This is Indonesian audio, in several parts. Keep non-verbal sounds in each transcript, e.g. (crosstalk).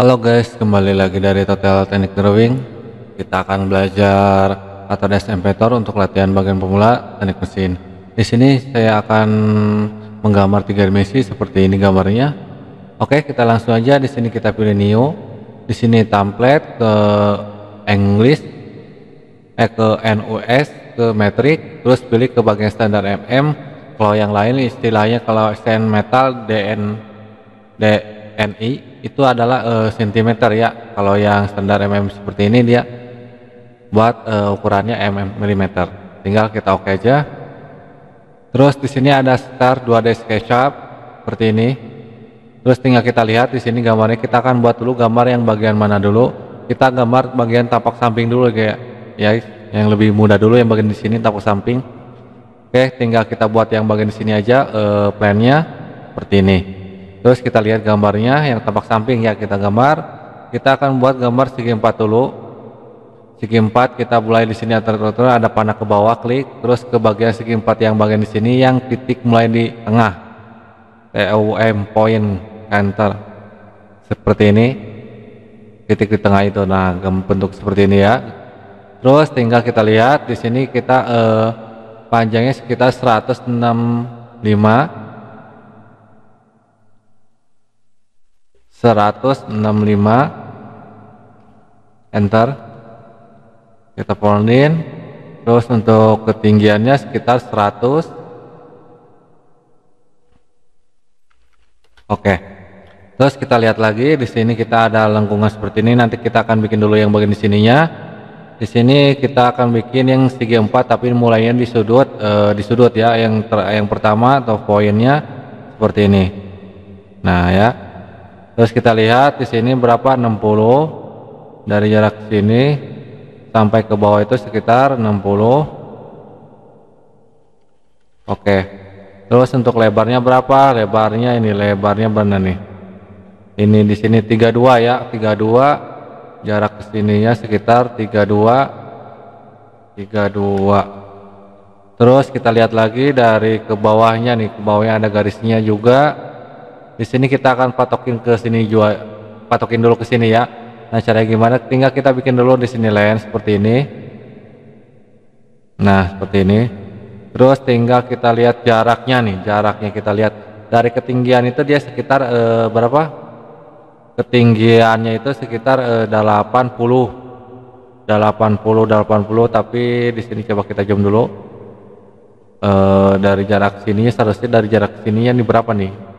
Halo guys, kembali lagi dari Total Teknik Drawing. Kita akan belajar AutoDesk Inventor untuk latihan bagian pemula teknik mesin. Di sini saya akan menggambar tiga dimensi seperti ini gambarnya. Oke, kita langsung aja. Di sini kita pilih New. Di sini template ke English, eh ke NUS, ke metric, terus pilih ke bagian standar MM. Kalau yang lain istilahnya kalau stand metal DN DNI itu adalah cm eh, ya kalau yang standar mm seperti ini dia buat eh, ukurannya mm mm tinggal kita oke okay aja terus di sini ada star 2D SketchUp seperti ini terus tinggal kita lihat di sini gambarnya kita akan buat dulu gambar yang bagian mana dulu kita gambar bagian tapak samping dulu kayak ya yang lebih mudah dulu yang bagian di sini tapak samping oke tinggal kita buat yang bagian di sini aja uh, plannya seperti ini terus kita lihat gambarnya yang tampak samping ya kita gambar kita akan buat gambar segi empat dulu segi empat kita mulai di sini atur-atur ada panah ke bawah klik terus ke bagian segi empat yang bagian di sini yang titik mulai di tengah TOM point enter seperti ini titik di tengah itu nah bentuk seperti ini ya terus tinggal kita lihat di sini kita eh, panjangnya sekitar 165 165 enter kita polin terus untuk ketinggiannya sekitar 100 oke terus kita lihat lagi di sini kita ada lengkungan seperti ini nanti kita akan bikin dulu yang bagian di sininya di sini kita akan bikin yang segi 4 tapi mulainya di sudut eh, di sudut ya yang ter, yang pertama atau poinnya seperti ini nah ya Terus kita lihat di sini berapa 60 dari jarak sini sampai ke bawah itu sekitar 60. Oke. Terus untuk lebarnya berapa? Lebarnya ini lebarnya benar nih. Ini di sini 32 ya, 32 jarak kesininya sekitar 32 32. Terus kita lihat lagi dari ke bawahnya nih, ke bawahnya ada garisnya juga di sini kita akan patokin ke sini juga patokin dulu ke sini ya nah caranya gimana tinggal kita bikin dulu di sini lain seperti ini nah seperti ini terus tinggal kita lihat jaraknya nih jaraknya kita lihat dari ketinggian itu dia sekitar e, berapa ketinggiannya itu sekitar e, 80 80 80 tapi di sini coba kita zoom dulu e, dari jarak sininya seharusnya dari jarak sininya ini berapa nih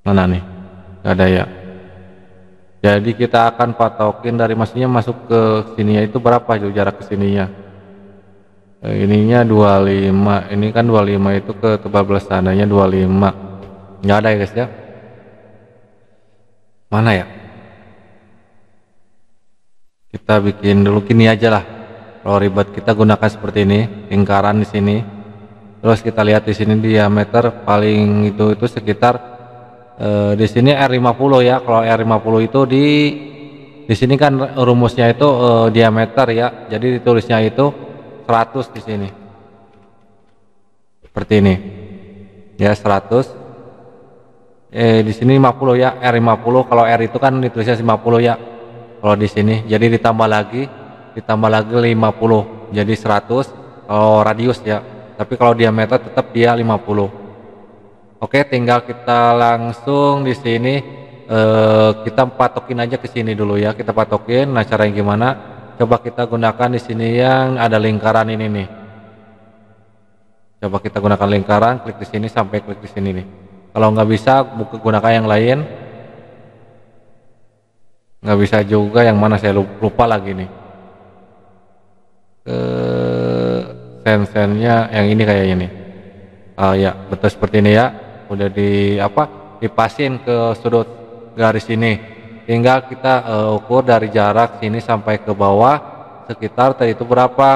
mana nih nggak ada ya jadi kita akan patokin dari masnya masuk ke sini. Ya itu berapa jauh jarak ke sininya e, ininya 25 ini kan 25 itu ke tebal belas tandanya 25 nggak ada ya guys ya mana ya kita bikin dulu kini aja lah kalau ribet kita gunakan seperti ini lingkaran di sini terus kita lihat di sini diameter paling itu itu sekitar e, di sini R50 ya kalau R50 itu di di sini kan rumusnya itu e, diameter ya jadi ditulisnya itu 100 di sini seperti ini ya 100 eh di sini 50 ya R50 kalau R itu kan ditulisnya 50 ya kalau di sini jadi ditambah lagi ditambah lagi 50 jadi 100 kalau radius ya tapi kalau diameter tetap dia 50 Oke, tinggal kita langsung di sini eh, kita patokin aja ke sini dulu ya. Kita patokin. Nah, cara yang gimana? Coba kita gunakan di sini yang ada lingkaran ini nih. Coba kita gunakan lingkaran, klik di sini sampai klik di sini nih. Kalau nggak bisa, buka gunakan yang lain. Nggak bisa juga yang mana saya lupa lagi nih. Ke eh, sennya yang ini kayaknya nih. Ah ya, betul seperti ini ya udah di apa dipasin ke sudut garis ini tinggal kita uh, ukur dari jarak sini sampai ke bawah sekitar tadi itu berapa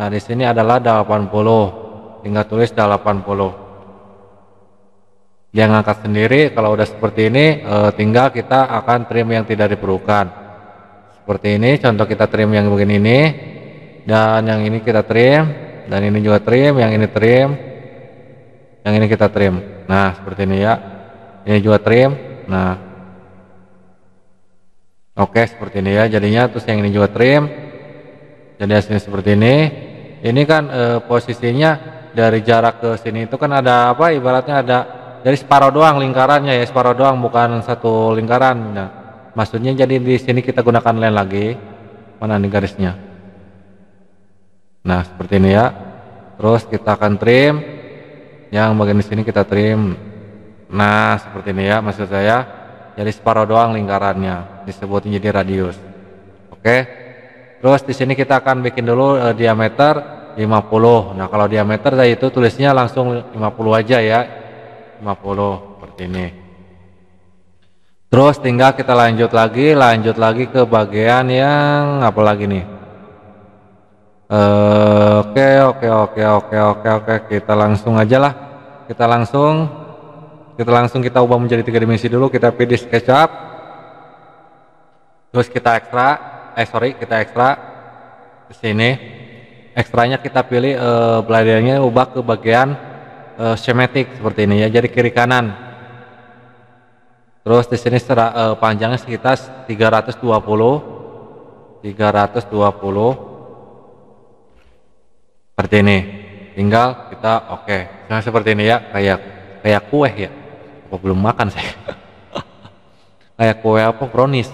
nah di sini adalah 80 tinggal tulis 80 yang angkat sendiri kalau udah seperti ini uh, tinggal kita akan trim yang tidak diperlukan seperti ini contoh kita trim yang begini ini dan yang ini kita trim dan ini juga trim yang ini trim yang ini kita trim nah seperti ini ya ini juga trim nah oke seperti ini ya jadinya terus yang ini juga trim jadi hasilnya seperti ini ini kan e, posisinya dari jarak ke sini itu kan ada apa ibaratnya ada dari separuh doang lingkarannya ya separuh doang bukan satu lingkaran nah maksudnya jadi di sini kita gunakan lain lagi mana nih garisnya nah seperti ini ya terus kita akan trim yang bagian di sini kita trim nah seperti ini ya maksud saya jadi separuh doang lingkarannya disebut jadi radius oke terus di sini kita akan bikin dulu uh, diameter 50 nah kalau diameter saya itu tulisnya langsung 50 aja ya 50 seperti ini terus tinggal kita lanjut lagi lanjut lagi ke bagian yang apa lagi nih Oke, oke, oke, oke, oke, oke. Kita langsung aja lah. Kita langsung, kita langsung kita ubah menjadi tiga dimensi dulu. Kita pilih SketchUp, terus kita ekstra. Eh sorry, kita ekstra ke sini. Ekstranya kita pilih eh, belajarnya ubah ke bagian eh, schematic seperti ini ya. Jadi kiri kanan. Terus di sini eh, panjangnya sekitar 320 320 seperti ini tinggal kita oke okay. nah seperti ini ya kayak kayak kue ya apa belum makan saya (laughs) kayak kue apa brownies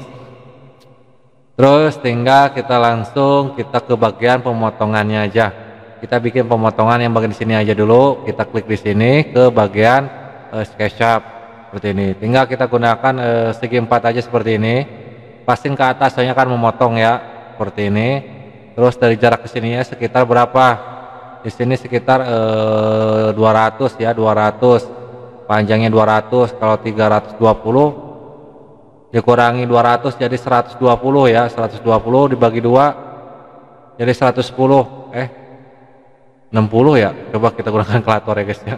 terus tinggal kita langsung kita ke bagian pemotongannya aja kita bikin pemotongan yang bagian di sini aja dulu kita klik di sini ke bagian uh, SketchUp seperti ini tinggal kita gunakan uh, segi empat aja seperti ini pasti ke atas soalnya kan memotong ya seperti ini terus dari jarak ke ya sekitar berapa di sini sekitar eh, 200 ya 200 panjangnya 200 kalau 320 dikurangi 200 jadi 120 ya 120 dibagi dua jadi 110 eh 60 ya coba kita gunakan kalkulator ya guys ya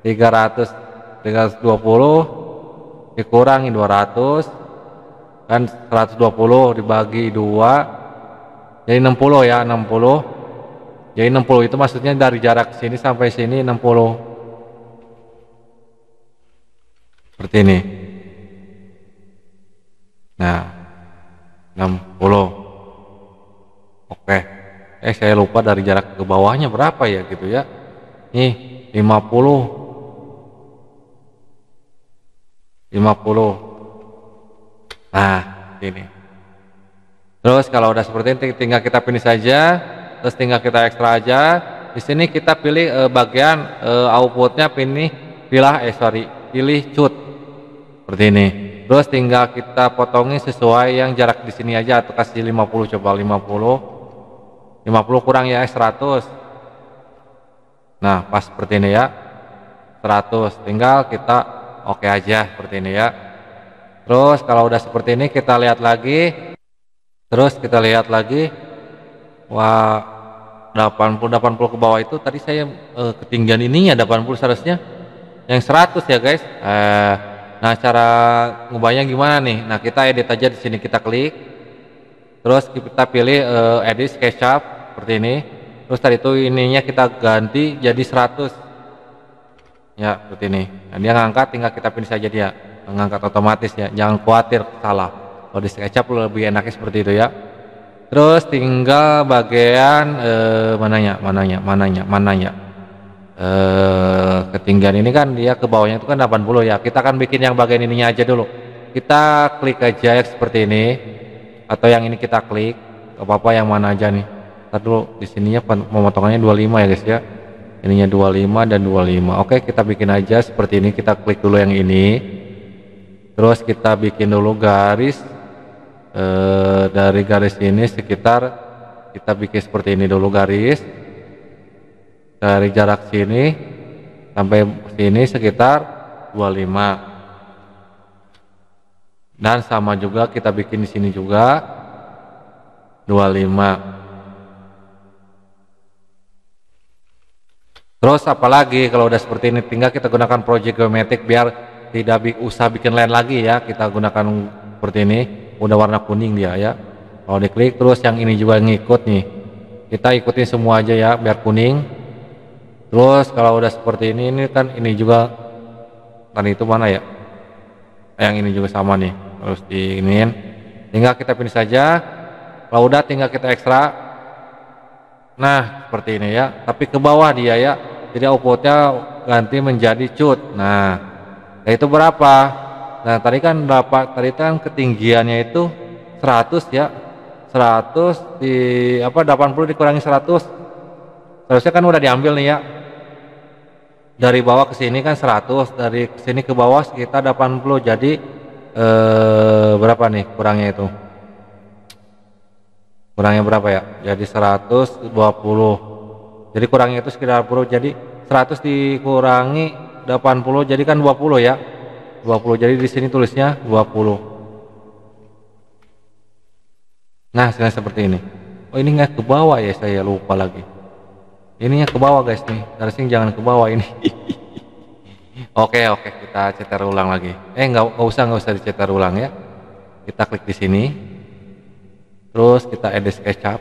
300 320 dikurangi 200 kan 120 dibagi dua jadi 60 ya 60 jadi 60 itu maksudnya dari jarak sini sampai sini 60 seperti ini nah 60 oke eh saya lupa dari jarak ke bawahnya berapa ya gitu ya nih 50 50 nah ini Terus kalau udah seperti ini tinggal kita pilih saja, terus tinggal kita ekstra aja. Di sini kita pilih e, bagian e, outputnya pilih pilih eh sorry pilih cut seperti ini. Terus tinggal kita potongin sesuai yang jarak di sini aja atau kasih 50 coba 50. 50 kurang ya 100. Nah, pas seperti ini ya. 100. Tinggal kita oke okay aja seperti ini ya. Terus kalau udah seperti ini kita lihat lagi Terus kita lihat lagi wah 80 80 ke bawah itu tadi saya eh, ketinggian ininya 80 seharusnya yang 100 ya guys. Eh, nah cara ngubahnya gimana nih? Nah kita edit aja di sini kita klik. Terus kita pilih eh, edit SketchUp seperti ini. Terus tadi itu ininya kita ganti jadi 100. Ya, seperti ini. Nah, dia ngangkat tinggal kita pilih saja dia. Ngangkat otomatis ya. Jangan khawatir salah kalau di SketchUp lebih enaknya seperti itu ya terus tinggal bagian eh, mananya mananya mananya mananya eh, ketinggian ini kan dia ke bawahnya itu kan 80 ya kita akan bikin yang bagian ininya aja dulu kita klik aja ya seperti ini atau yang ini kita klik apa apa yang mana aja nih Ntar dulu di sininya pemotongannya 25 ya guys ya ininya 25 dan 25 oke kita bikin aja seperti ini kita klik dulu yang ini terus kita bikin dulu garis e, dari garis ini sekitar kita bikin seperti ini dulu garis dari jarak sini sampai sini sekitar 25 dan sama juga kita bikin di sini juga 25 terus apalagi kalau udah seperti ini tinggal kita gunakan project geometric biar tidak usah bikin lain lagi ya kita gunakan seperti ini udah warna kuning dia ya kalau diklik terus yang ini juga ngikut nih kita ikutin semua aja ya biar kuning terus kalau udah seperti ini ini kan ini juga tadi kan itu mana ya yang ini juga sama nih harus diinin tinggal kita pilih saja kalau udah tinggal kita ekstra nah seperti ini ya tapi ke bawah dia ya jadi outputnya ganti menjadi cut nah itu berapa Nah, tadi kan berapa? Tadi kan ketinggiannya itu 100 ya. 100 di apa 80 dikurangi 100. Seharusnya kan udah diambil nih ya. Dari bawah ke sini kan 100, dari sini ke bawah sekitar 80. Jadi eh berapa nih kurangnya itu? Kurangnya berapa ya? Jadi 120. Jadi kurangnya itu sekitar 10. Jadi 100 dikurangi 80 jadi kan 20 ya 20. Jadi di sini tulisnya 20. Nah, hasilnya seperti ini. Oh, ini nggak ke bawah ya, saya lupa lagi. Ininya ke bawah guys nih. Harusnya jangan ke bawah ini. (laughs) oke, oke, kita cetar ulang lagi. Eh, nggak usah, nggak usah dicetar ulang ya. Kita klik di sini. Terus kita edit SketchUp.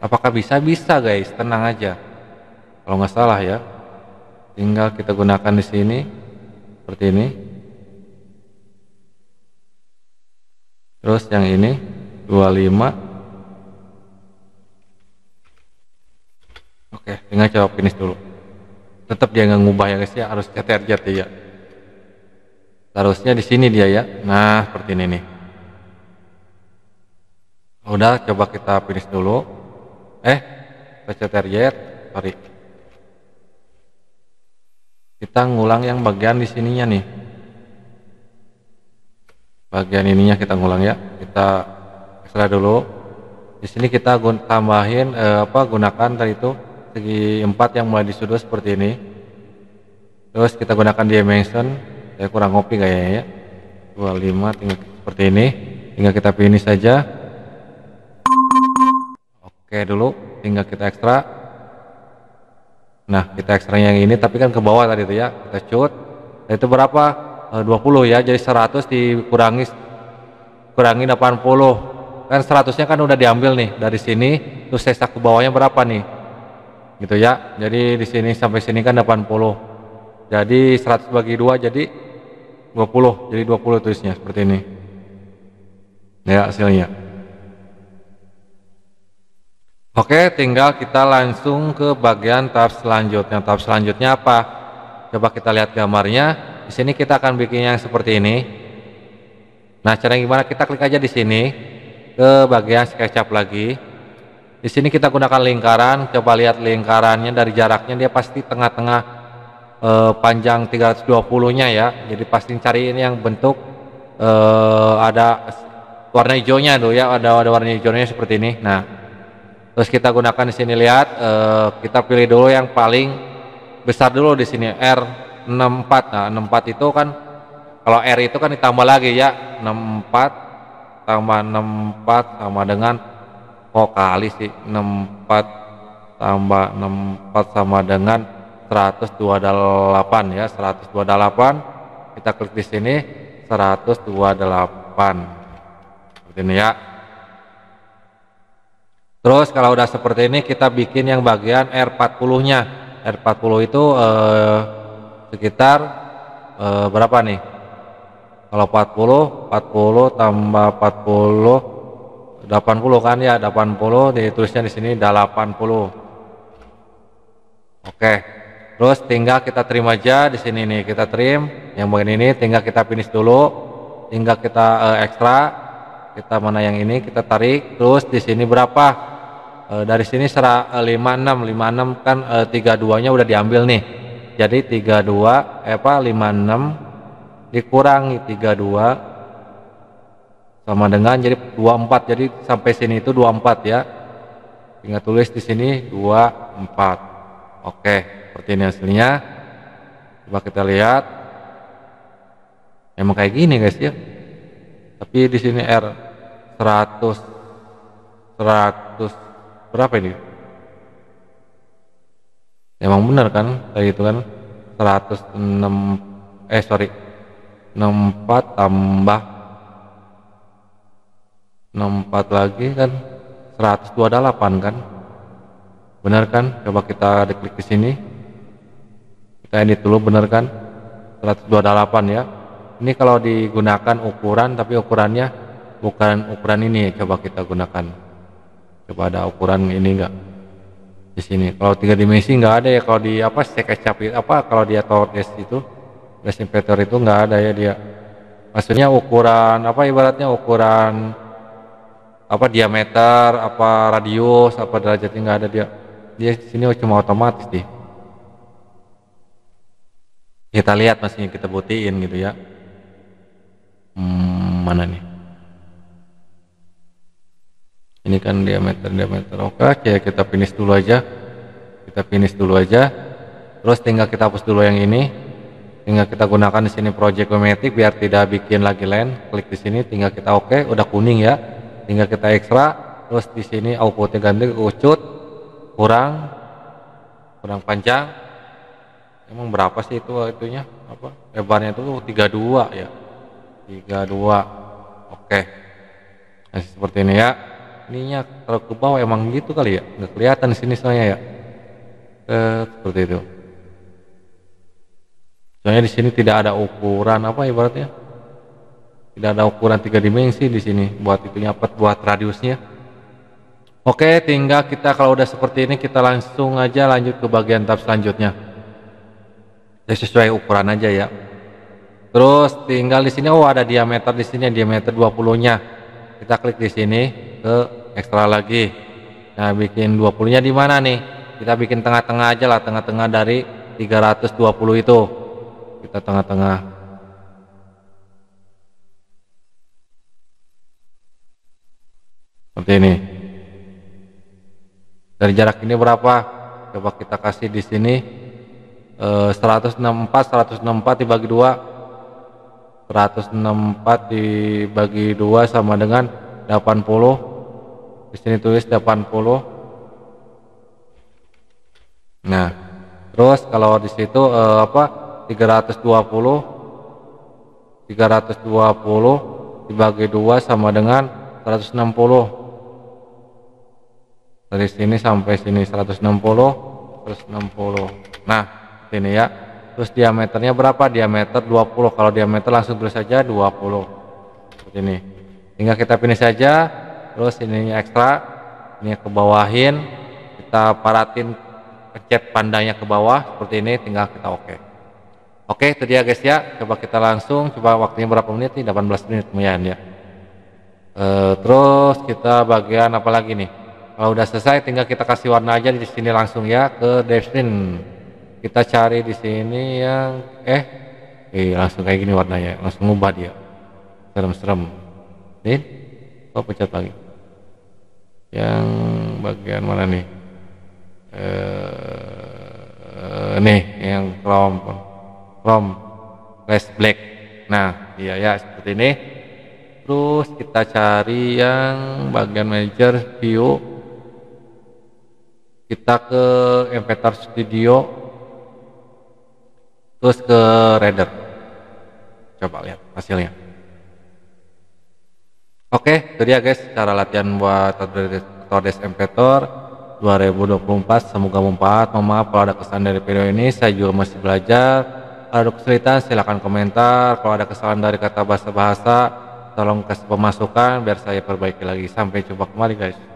Apakah bisa? Bisa guys, tenang aja. Kalau nggak salah ya. Tinggal kita gunakan di sini seperti ini Terus yang ini 25. Oke, tinggal coba finish dulu. Tetap dia nggak ngubah ya guys ya, harus CTRJ ya. Seharusnya di sini dia ya. Nah, seperti ini nih. Udah, coba kita finish dulu. Eh, kita CTRJ, sorry. Kita ngulang yang bagian di sininya nih bagian ininya kita ngulang ya kita ekstra dulu di sini kita gun tambahin eh, apa gunakan tadi itu segi empat yang mulai di seperti ini terus kita gunakan dimension saya kurang ngopi kayaknya ya 25 tinggal seperti ini tinggal kita pilih saja oke dulu tinggal kita ekstra nah kita ekstra yang ini tapi kan ke bawah tadi itu ya kita cut nah, itu berapa 20 eh, ya jadi 100 dikurangi kurangi 80 kan 100 nya kan udah diambil nih dari sini terus sisa ke bawahnya berapa nih gitu ya jadi di sini sampai sini kan 80 jadi 100 bagi 2 jadi 20 jadi 20 tulisnya seperti ini ya hasilnya Oke tinggal kita langsung ke bagian tahap selanjutnya tahap selanjutnya apa coba kita lihat gambarnya di sini kita akan bikin yang seperti ini. Nah, cara gimana? Kita klik aja di sini ke bagian SketchUp lagi. Di sini kita gunakan lingkaran. Coba lihat lingkarannya dari jaraknya dia pasti tengah-tengah eh, panjang 320-nya ya. Jadi pasti cari ini yang bentuk eh, ada warna hijaunya tuh ya. Ada ada warna hijaunya seperti ini. Nah, terus kita gunakan di sini lihat eh, kita pilih dulu yang paling besar dulu di sini R 64 nah 64 itu kan kalau R itu kan ditambah lagi ya 64 tambah 64 sama dengan oh kali sih 64 tambah 64 sama dengan 128 ya 128 kita klik di sini 128 seperti ini ya terus kalau udah seperti ini kita bikin yang bagian R40 nya R40 itu eh, sekitar e, berapa nih kalau 40 40 tambah 40 80 kan ya 80 ditulisnya di sini 80 oke terus tinggal kita trim aja di sini nih kita trim yang bagian ini tinggal kita finish dulu tinggal kita e, ekstra kita mana yang ini kita tarik terus di sini berapa e, dari sini serah 56 56 kan e, 32 nya udah diambil nih jadi 32 eh, apa 56 dikurangi 32 sama dengan jadi 24 jadi sampai sini itu 24 ya tinggal tulis di sini 24 oke seperti ini hasilnya coba kita lihat emang kayak gini guys ya tapi di sini R 100 100 berapa ini emang benar kan kayak gitu kan 106 eh sorry 64 tambah 64 lagi kan 128 kan benar kan coba kita klik di sini kita ini dulu benar kan 128 ya ini kalau digunakan ukuran tapi ukurannya bukan ukuran ini coba kita gunakan coba ada ukuran ini enggak di sini kalau tiga dimensi nggak ada ya kalau di apa sih capit apa kalau dia tordes itu gas itu nggak ada ya dia maksudnya ukuran apa ibaratnya ukuran apa diameter apa radius apa derajatnya nggak ada dia dia di sini cuma otomatis sih kita lihat masih kita buktiin gitu ya hmm, mana nih ini kan diameter diameter oke okay, ya, kita finish dulu aja kita finish dulu aja terus tinggal kita hapus dulu yang ini tinggal kita gunakan di sini project geometric biar tidak bikin lagi land klik di sini tinggal kita oke okay, udah kuning ya tinggal kita ekstra terus di sini outputnya ganti ke ucut kurang kurang panjang emang berapa sih itu itunya apa lebarnya itu 32 ya 32 oke okay. masih seperti ini ya ininya kalau ke bawah emang gitu kali ya nggak kelihatan sini soalnya ya eh, seperti itu soalnya di sini tidak ada ukuran apa ibaratnya tidak ada ukuran tiga dimensi di sini buat itu apa buat radiusnya oke tinggal kita kalau udah seperti ini kita langsung aja lanjut ke bagian tab selanjutnya ya, sesuai ukuran aja ya terus tinggal di sini oh ada diameter di sini diameter 20 nya kita klik di sini ke ekstra lagi nah bikin 20 nya di mana nih kita bikin tengah-tengah aja lah tengah-tengah dari 320 itu kita tengah-tengah seperti ini dari jarak ini berapa coba kita kasih di sini e, 164 164 dibagi dua 164 dibagi dua sama dengan 80 di sini tulis 80 nah terus kalau di situ eh, apa 320 320 dibagi 2 sama dengan 160 dari sini sampai sini 160 160 nah ini ya terus diameternya berapa diameter 20 kalau diameter langsung tulis saja 20 seperti ini tinggal kita finish saja terus ini ekstra ini ke bawahin kita paratin pencet pandangnya ke bawah seperti ini tinggal kita oke okay. oke okay, itu dia guys ya coba kita langsung coba waktunya berapa menit nih 18 menit lumayan ya e, terus kita bagian apa lagi nih kalau udah selesai tinggal kita kasih warna aja di sini langsung ya ke destin. kita cari di sini yang eh eh langsung kayak gini warnanya langsung ubah dia serem-serem ini oh pecat lagi yang bagian mana nih eh, eh nih yang chrome, chrome, flash black nah iya ya seperti ini terus kita cari yang bagian manager view kita ke inventar studio terus ke render coba lihat hasilnya Oke, itu dia guys cara latihan buat Tordes Empetor 2024. Semoga bermanfaat. Mohon maaf kalau ada kesan dari video ini, saya juga masih belajar. Kalau ada kesulitan silahkan komentar. Kalau ada kesalahan dari kata bahasa-bahasa, tolong kasih pemasukan biar saya perbaiki lagi. Sampai jumpa kembali guys.